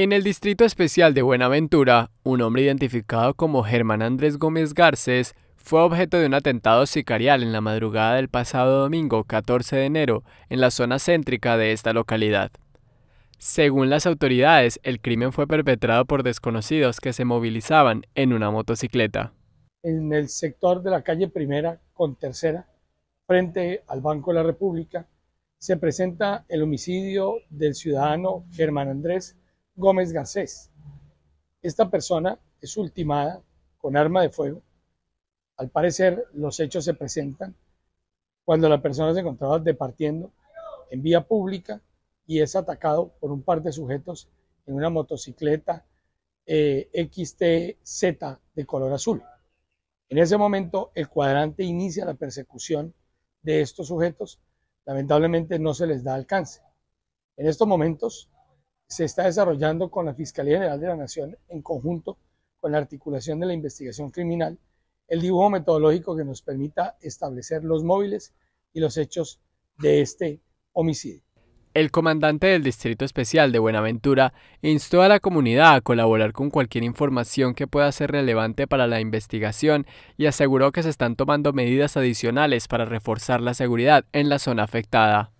En el Distrito Especial de Buenaventura, un hombre identificado como Germán Andrés Gómez Garces fue objeto de un atentado sicarial en la madrugada del pasado domingo 14 de enero en la zona céntrica de esta localidad. Según las autoridades, el crimen fue perpetrado por desconocidos que se movilizaban en una motocicleta. En el sector de la calle Primera con Tercera, frente al Banco de la República, se presenta el homicidio del ciudadano Germán Andrés Gómez Garcés. Esta persona es ultimada con arma de fuego. Al parecer, los hechos se presentan cuando la persona se encontraba departiendo en vía pública y es atacado por un par de sujetos en una motocicleta eh, XTZ de color azul. En ese momento, el cuadrante inicia la persecución de estos sujetos. Lamentablemente, no se les da alcance. En estos momentos, se está desarrollando con la Fiscalía General de la Nación en conjunto con la articulación de la investigación criminal, el dibujo metodológico que nos permita establecer los móviles y los hechos de este homicidio. El comandante del Distrito Especial de Buenaventura instó a la comunidad a colaborar con cualquier información que pueda ser relevante para la investigación y aseguró que se están tomando medidas adicionales para reforzar la seguridad en la zona afectada.